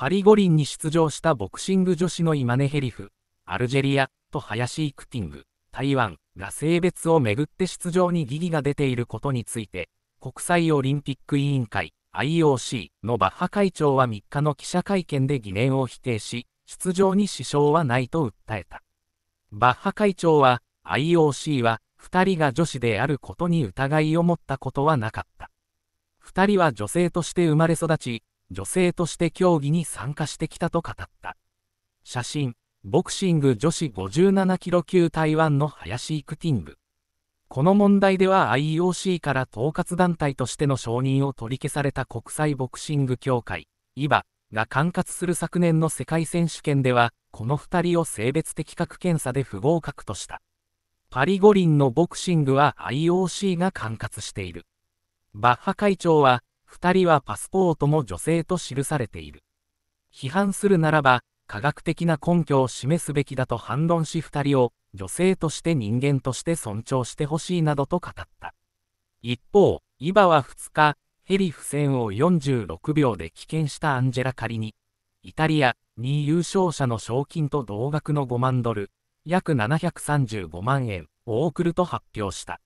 パリ五輪に出場したボクシング女子のイマネヘリフ、アルジェリアと林イクティング、台湾が性別をめぐって出場に疑義が出ていることについて、国際オリンピック委員会 IOC のバッハ会長は3日の記者会見で疑念を否定し、出場に支障はないと訴えた。バッハ会長は、IOC は2人が女子であることに疑いを持ったことはなかった。2人は女性として生まれ育ち、女性として競技に参加してきたと語った。写真、ボクシング女子57キロ級台湾の林イクティング。この問題では IOC から統括団体としての承認を取り消された国際ボクシング協会、IBA が管轄する昨年の世界選手権では、この2人を性別的確検査で不合格とした。パリ五輪のボクシングは IOC が管轄している。バッハ会長は、2人はパスポートも女性と記されている。批判するならば、科学的な根拠を示すべきだと反論し2人を女性として人間として尊重してほしいなどと語った。一方、イバは2日、ヘリフ戦を46秒で棄権したアンジェラ・カリに、イタリア2優勝者の賞金と同額の5万ドル、約735万円を送ると発表した。